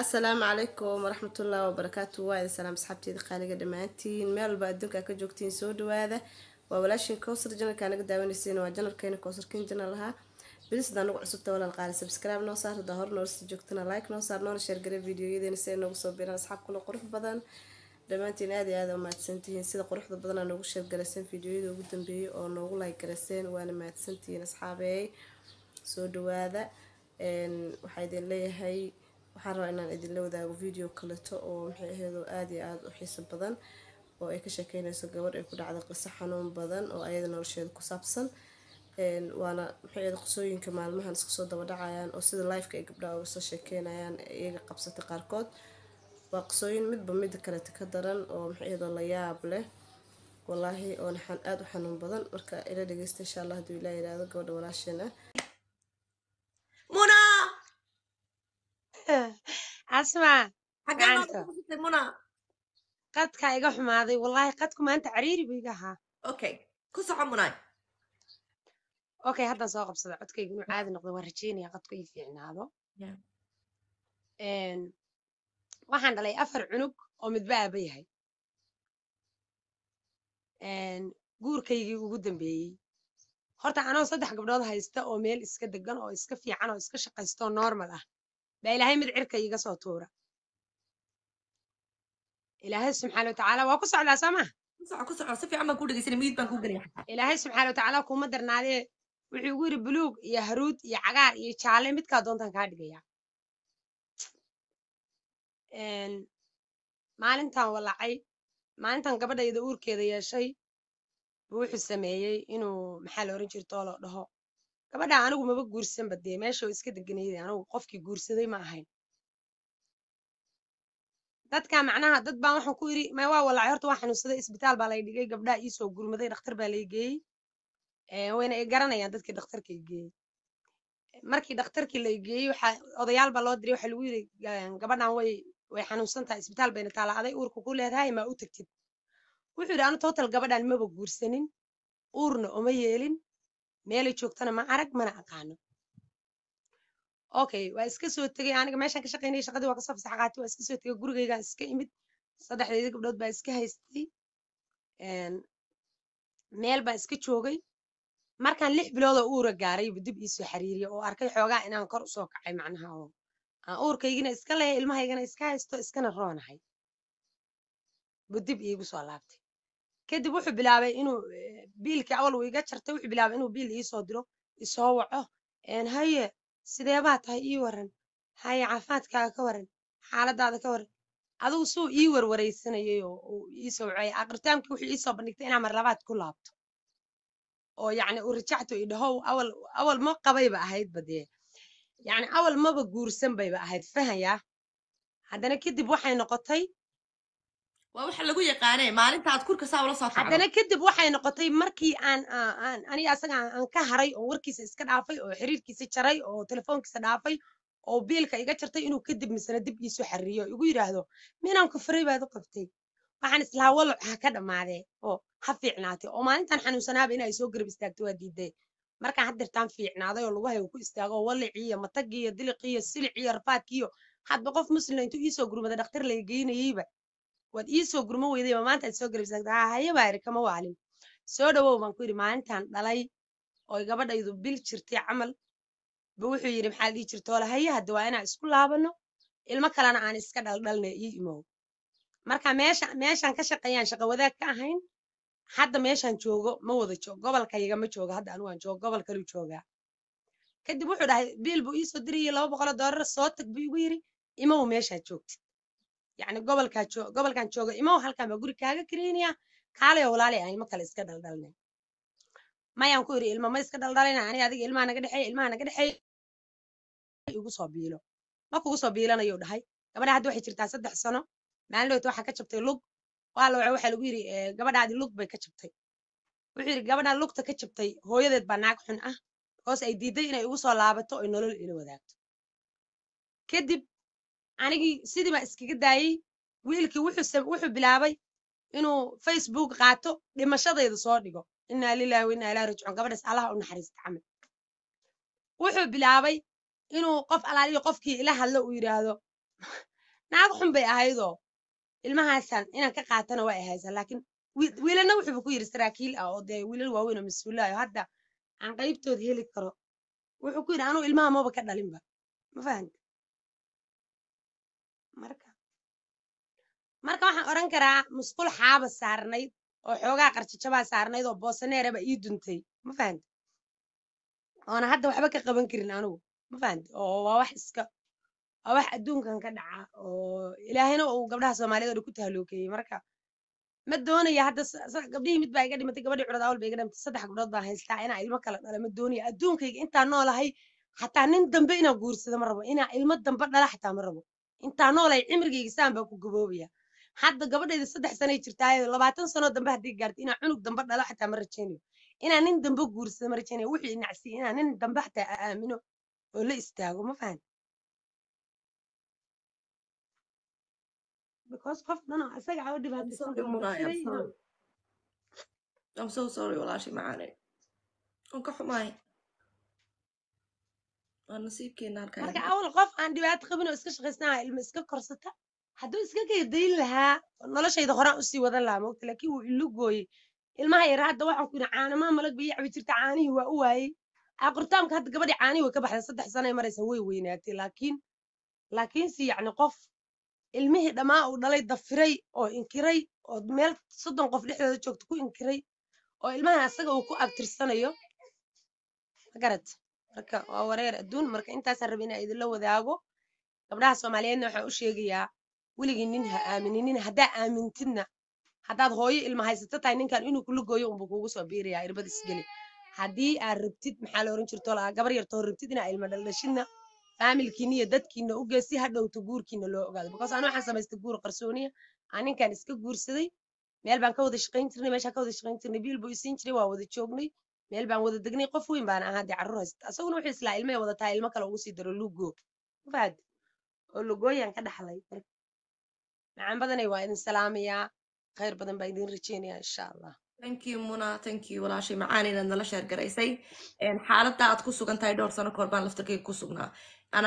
asalaamu calaykum waraxmatullaahi wabarakaatu waa idin salaam asxaabteeda qaaliga dhammaantiin meel walba adduunka ka joogtiin soo dhawaada waa walaashin kowsar janalkaa naga daawanaysiin waa janalkeena kowsarkiin janal ahaa bilis hadaa nagu cusubta walaal qaali subscribe noo saar hadaa hor noolasi joogtana like noo saar noona sheergare videoyadeena si ay noogu soo biiraan asxaab kule qurux badan dhammaantiin aad iyo aada mahadsantihiin sida quruxda badanaa noogu sheergarayseen videoyada ugu dambeeyay oo noogu laygarayseen waana mahadsantihiin asxaabey soo dhawaada waxaa idin leeyahay waxaan rabaa inaan idinla wadaago video kaleto oo maxay ahayd oo aad iyo aad u xiiso badan oo ay ka sheekeynayso gabadh ay ku dhacda qiso xanuun badan oo ayada nolosheeda ku saabsan waana maxay ahayd qisooyinka maalmahan iskasoo soo daba dhacayaan oo sida lifeka ay gabdhaha uga soo sheekeynayaan iyaga qabsatay qaarkood waa qisooyin midba midda kaleta ka daran oo maxay ahayd oo la yaab leh wallaahi oo aad u xanuun badan marka ila dhegeysta insha allah hadduu ilaa yidhaahdo gabadha walaasheena asmaa qadka iga xumaaday wallaahi qadku maanta cariiri buu iga ahaa okay haddaan soo qabsada codkayga inuu caadi noqdo waa rajeynaya qadku ii fiicnaado waxaan dhalay afar cunug oo midba aaba yahay guurkaygii ugu dambeeyey horta anoo saddex gabdhood haysta oo meel iska degan oo iska fiican oo iska shaqaysto normal ah baa ilaahay mid cirka iga soo tuura ilaahay subxaana watacaala waa ku socdaa soo maha ilaahay subxaana watacaala kuma darnaadee wuxuu igu yiri buluug iyo haruud iyo cagaar iyo jaale midkaa doontan kaa dhigaya maalintan walacay maalintan gabadhayda uurkeeda yeeshay buu wuxuu sameeyey inuu maxaa la oran jirtoo loo dhaho gabadha anigu maba guursanba dee meesha iska deganayda anigu qofkii guursaday ma ahayn dadka macnaha dad baan waxaan ku yidhi may waa walaacay horta waa xanuunsaday isbitaal baa lay dhigay gabdhaa iisoo gurmaday dhakhtar baa lay geeyey wayna ay garanayaan dadkii dhakhtarka geeyey markii dhakhtarkii la geeyey waxa odayaal baa loo diray waxa lagu yidhi gabadhan way way xanuunsan tahay isbitaal bayna taala aday uurka ku leedahay maa u tagtid wuxuu yidhi anu total gabadhan maba guursanin uurna uma yeelin meelay joogtana ma arag mana aqaano okay waa iska soo tegay aniga meeshaan ka shaqaynaya shaqadii waa kasoo fasax waa iska soo tegay gurigaygaan iska imid saddexdeedii gabdhood baa iska haystay meel baa iska joogay markaan lix biloodoo uura gaaray dib iisoo xiriiriya oo arkay xoogaa inaan kor usoo kacay macnaha oo aan uurkaygina iska leeya ilmahaygana iska haysto iskana roonahay bu dib iigu soo laabtay kadib wuxuu bilaabay inuu e, biilkii awal uu iga jartay wuxuu bilaabay inuu biil iisoo diro isoo waco haye sidee baa tahay ii waran haye caafimaadkaaga ka waran xaaladaada ka waran adugu suu ii warwaraysanayay oo uu iisoo wacay aqritaamkii wuxuu iisoo bandhigtay inaan mar labaad ku laabto oo yacni uu rajaxto ii awal awal ma qabayba ahayd badee yacni awal maba guursan bayba ahayd fahan haddana kadib waxay noqotay waa waxa lagu yaqaanee maalintaad kurka saa ula soo kacdo haddana kadib waxay noqotay markii aan aan aniga asaga aan ka haray oo warkiisa iska dhaafay oo xiriirkiisa jaray oo telefoonkiisa dhaafay oo biilka iga jartay inuu kadib misna dib iisu xariiriyo igu yidhaahdo minaan kafaray baad u qabtay waxaan islahaa walac ah ha ka dhammaadee oo ha fiicnaatay oo maalintaan xanuunsanaaba inay soo garab istaagto waa diiday markaan haddirtaan fiicnaaday oo lugahay ku istaago oo walicii iyo matagii iyo diliqii hadba qof muslim intuu iisoo gurmada dhakhtar laga geynayeyba waad iisoo gurma weydayba maanta aad soo galabsaa hayabaa kama waalin soo dhawow baan ku yidhi maalintaan dhalay oo gabadhaydu bil jirtay camal ba wuxuu yidhi maxaa la dhihi jirtoole haye hadda waa inaan isku laabanno ilmo kalena aan iska dhaldhalna ii imow marka meesha meeshaan ka shaqeeyaan shaqa wadaag ka ahayn hadda meeshaan joogo ma wada joog gobolkayaga jooga hadda anugu aan joogo gobol kaluu joogaa kadib wuxuu dhahay biil buu iisoo diriyey laba boqoloo doolar soo tag buu igu yidhi imow meeshaad joogtid yani gobolkan jooga imow halkan baa guri kaaga kareynaya kaalay walaali aan ilmo kale iska dhaldhalnay mayaan ku iri ilmo ma iska dhaldhalayna ani adiga ilmaha naga dhexeey ilmaha naga dhexeey igu soo biilo ma kugu soo biilanayo dhahay gabadha hadda waxay jirtaa saddex sano maalin dhowta waxaa ka jabtay lug waa lagu yiri gabadhaadi lug bay ka jabtay wuxuu yiri gabadhan lugta ka jabtay hooyadeed baa naag xun ah because ay diiday inay igu soo laabato oy nolol ila wadaagto kadib anigii sidiibaa iskaga daayey wiilkii wuxuu bilaabay inuu facebook qaato dhimashadayda soo dhigo inaa wainaa ilaa rajicon gabadhaas allaha u naxariista camal wuxuu bilaabay inuu qof alaaliyo qofkii ila hadlo uu yidhaahdo naag xun bay ahaydoo ilmahaasan inaan ka qaatana waa ahaysan laakiin wiilalna wuxuuba ku yidhi saraakiil ah oo dee wiilal waaweyn mas-uulayo ah. hadda aan qaybtood heli karo wuxuu ku yidhi anuu ilmaha maba ka dhalinba ma fahamta marka marka waxaan oran karaa musqul xaaba saarnayd oo xoogaa qarjajabaa saarnayd oo boosaneeraba ii duntay ma fahamte oona hadda waxba ka qaban karin anugu ma fahamte oo waa wax iska waa wax adduunkan ka dhaca oo ilaahayna uu gabdhaha soomaaliyed oo dhan ku tahlookeeyey marka ma doonaya hadda gabdhihii mid baa iga dhimatay gabadhii curad awal ba iga dhimatay saddex gabdhood baan haystaa inaa ilmo kala dhala ma doonaya adduunkayga intaan noolahay xataa nin dambe inaa guursada ma rabo inaa ilmo dambe dhala xataa ma rabo intaa noolay cimrigayga saan baa ku gaboobaya hadda gabadhayda saddex sanay jirtaayo labaatan sano dambe haddii gaarto inaa cunug dambe dhalo xataa ma rajaynayo inaa nin dambe guursado ma rajaynayo wixii inacsiya inaa nin dambe xataa aamino oo la istaago ma fahan because qof dhanoo caba dhibaataysan ka xumaay marka awal qof aan dhibaato qabin oo iska shaqaysanaha ilma iska korsata hadduu iska geydayn lahaa noloshayda horaan usii wadan lahaa mogta laakiin wuu ilo gooyey ilmaha yara hadda waxaan ku yidhi caanamaha malag bay yacbi jirta caanihii waa u waayey aqortaamka hadda gabadhii caanihii way ka baxday saddex sana maraysa way weynaatay laakiin laakiinse yacni qof ilmihii dhammaa uu dhalay dafiray oo inkiray oo meel soddon qof dhexdooda joogta ku inkiray oo ilmaha isaga uu ku agtirsanayo magarad marka waa wareer adduun marka intaasaan raba inaa idinla wadaago gabdhaha soomaaliyeedna waxaan u sheegayaa weligii nin ha aamininin haddaa aamintidna haddaad hooyo ilma haysato tahay ninkan inuu kula gooyo unbuu kuugu soo biirayaa irbad isgeli haddii aad rabtid maxaa la oran jirto laa gabar yartoo rabtid inaa ilma dhaldhashidna faamilkiina iyo dadkiina u ha dhowto guurkiina loo ogaado because anu waxaan samaystay guur qarsooniya aan ninkan iska guursaday meel baan ka wada shaqayn jirnay meeshaan ka wada shaqayn jirnay biil buu isiin jiray waa wada joognay meel baan wada degnay qof weyn baana ahaa dee carruur haysta asaguna wuxuu islaa ilmahay wada ilmo kale ugu sii daro lugo mafahad oo lugooyaan ka dhaxlay macaan badanay waa idin salaamayaa khayr badan baa idin rajeynayaa insha allah tankyu muna tankyu walaashay macaan inaad nala sheer garaysay xaaladda aad ku sugan tahay dhowr sano kahor baan laftarkayga ku sugnaa ah,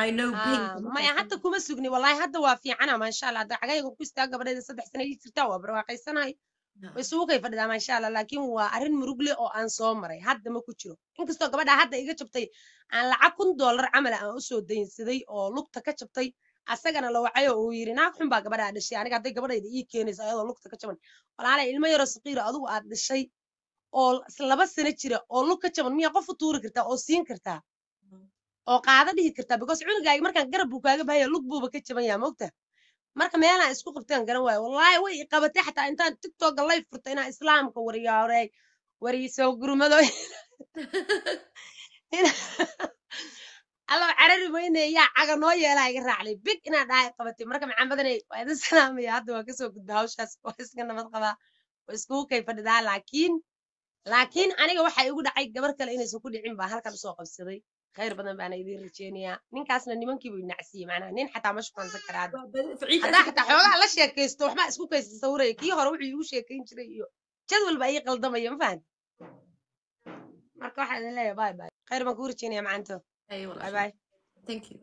maya hadda kuma sugni wallahi hadda waa fiicana maasha allah hadda cagayga ku istaa gabadheeda saddex sana ii jirtaa waa barwaaqaysanahay wasuukay fadhidaa maasha allah laakiin waa arrin murugle oo aan soo maray hadda ma ku jiro inkastoo gabadhaa hadda iga jabtay aan lacag kun dollar camala aan usoo daynsaday oo lugta ka jabtay asagana la wacayo uu yiri naag xun baa gabadhaa dhashay aniga hadday gabadhayda ii keenaysa ayadoo lugta ka jaban walaalay ilmo yaroo saqiira adugu aad dhashay oo laba sano jira oo lug ka jaban miyaa qof u tuuri kartaa oo siin kartaa oo qaada dhihi kartaa because cunugaaga markaan garab buu kaaga bahaya lug buuba ka jaban yaa moogta marka meelaan isku qabtaan garan waayo wallaahi way iqabatay xataa intaan tiktoka lay furta inaan islaamka waryaarey wariiso gurmado allow carari maynay yaa caga noo yeelaa iga raaclay big inaan dhahay qabatay marka maxamadanay waa idin salaamaya hadda waa kasoo gudbaa hawshaas waa iska nabad qabaa waa iskugu kay fadhidaa laakiin laakiin aniga waxaa igu dhacay gabar kale inaysan ku dhicin baa halkan usoo qabsaday khayr badan baana idin rajeynayaa ninkaasna nimankiibu inacsiye macnaha nin xataa ma shuqansan karaa haddaa xataa xoogaha la sheekaysto waxbaa isku kaysta sawiraya kii hore wuxuu iigu sheekayn jiray iyo jadwal baa qaldamaya ma fahanti marka waxaan idin leeyahay bay bay khayr baan kuu rajeynayaa macanto bay bay thank you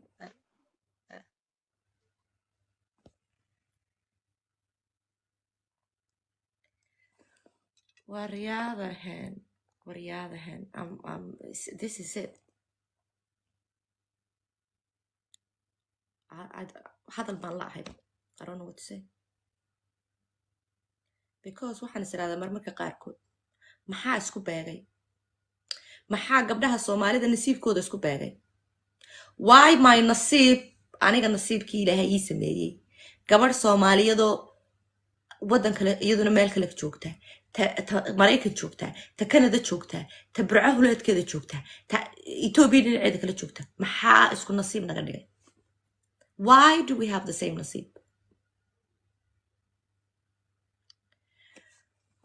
waa riyaadahan um, um, this is it hadal baan la ahay because waxaan is iradaa marmarka qaarkood maxaa isku beegay maxaa gabdhaha soomaalida nasiibkooda isku beegay wy my nasiib aniga nasiibkii ilaahay ii sameeyey gabadh soomaaliyadoo waddan kale iyaduna meel kale joogta ta maraykan joogtaa ta kanada joogtaa ta burco huleedkeeda joogtaa ta etoobiya dhinaceeda kale joogta maxaa isku nasiib naga dhigay Why do we have the same nasib?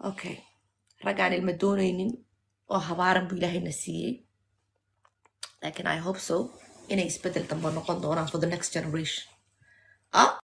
Okay, rag aan ilma doonaynin oo habaaran buu ilaahayna siiyey. lakin I hope so inay isbeddel damba noqon doonaan for the next generation. Ah?